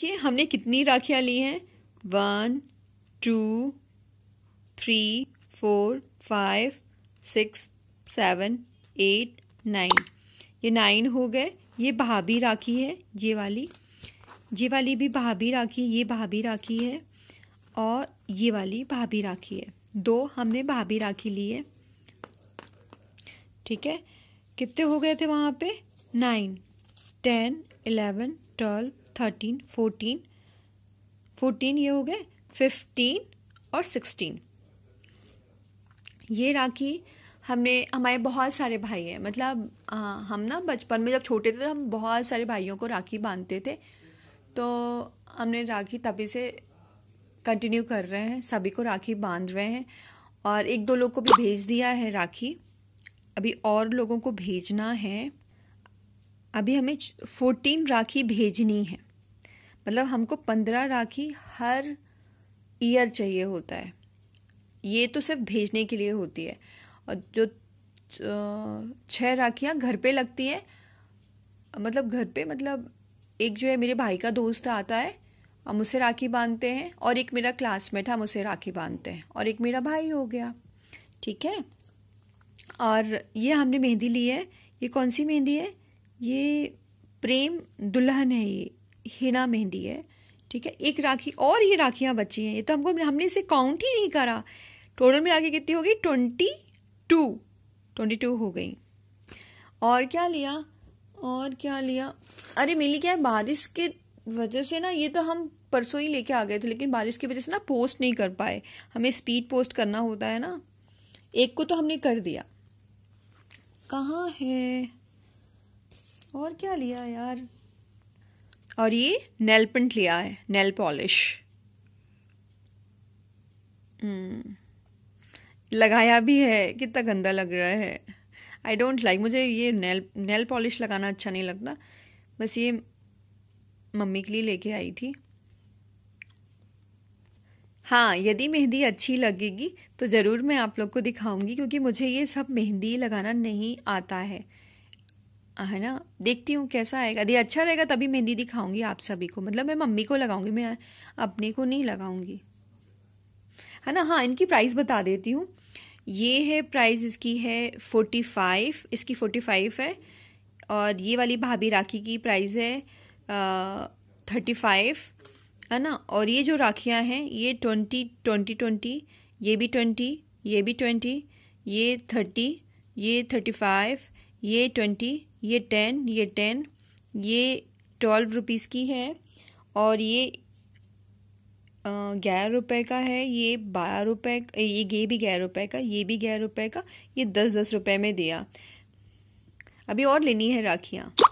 देखिए हमने कितनी राखियाँ ली हैं one two three four five six seven eight nine ये नाइन हो गए ये भाभी राखी है ये वाली ये वाली भी भाभी राखी ये भाभी राखी है और ये वाली भाभी राखी है दो हमने भाभी राखी ली है ठीक है कितने हो गए थे वहाँ पे nine ten eleven twelve thirteen fourteen fourteen ये हो गए फिफ्टीन और सिक्सटीन ये राखी हमने हमारे बहुत सारे भाई हैं मतलब आ, हम ना बचपन में जब छोटे थे तो हम बहुत सारे भाइयों को राखी बांधते थे तो हमने राखी तभी से कंटिन्यू कर रहे हैं सभी को राखी बांध रहे हैं और एक दो लोग को भी भेज दिया है राखी अभी और लोगों को भेजना है अभी हमें फोर्टीन राखी भेजनी है मतलब हमको पंद्रह राखी हर ईयर चाहिए होता है ये तो सिर्फ भेजने के लिए होती है और जो छः राखियाँ घर पे लगती हैं मतलब घर पे मतलब एक जो है मेरे भाई का दोस्त आता है हम उसे राखी बांधते हैं और एक मेरा क्लासमेट हम उसे राखी बांधते हैं और एक मेरा भाई हो गया ठीक है और ये हमने मेहंदी ली है ये कौन सी मेहंदी है ये प्रेम दुल्हन है ये हिना मेहंदी है ठीक है एक राखी और ये राखियाँ बची हैं ये तो हमको हमने इसे काउंट ही नहीं करा टोटल में राखी कितनी हो गई ट्वेंटी टू ट्वेंटी टू हो गई और क्या लिया और क्या लिया अरे मिली क्या है बारिश के वजह से ना ये तो हम परसों ही लेके आ गए थे लेकिन बारिश की वजह से ना पोस्ट नहीं कर पाए हमें स्पीड पोस्ट करना होता है ना एक को तो हमने कर दिया कहाँ है और क्या लिया यार और ये नेल पेंट लिया है नेल पॉलिश हम्म, लगाया भी है कितना गंदा लग रहा है आई डोंट लाइक मुझे ये नेल नेल पॉलिश लगाना अच्छा नहीं लगता बस ये मम्मी के लिए लेके आई थी हाँ यदि मेहंदी अच्छी लगेगी तो ज़रूर मैं आप लोग को दिखाऊंगी क्योंकि मुझे ये सब मेहंदी लगाना नहीं आता है है ना देखती हूँ कैसा आएगा यदि अच्छा रहेगा तभी मेहंदी दिखाऊंगी आप सभी को मतलब मैं मम्मी को लगाऊंगी मैं अपने को नहीं लगाऊंगी है ना हाँ इनकी प्राइस बता देती हूँ ये है प्राइस इसकी है फोर्टी फाइव इसकी फोर्टी फाइव है और ये वाली भाभी राखी की प्राइस है थर्टी फाइव है ना और ये जो राखियाँ हैं ये ट्वेंटी ट्वेंटी ट्वेंटी ये भी ट्वेंटी ये भी ट्वेंटी ये थर्टी ये थर्टी फाइव ये ट्वेंटी ये टेन ये टेन ये ट्वेल्व रुपीज़ की है और ये ग्यारह रुपए का है ये बारह रुपए ये ये भी ग्यारह रुपए का ये भी ग्यारह रुपए का ये दस दस रुपए में दिया अभी और लेनी है राखियाँ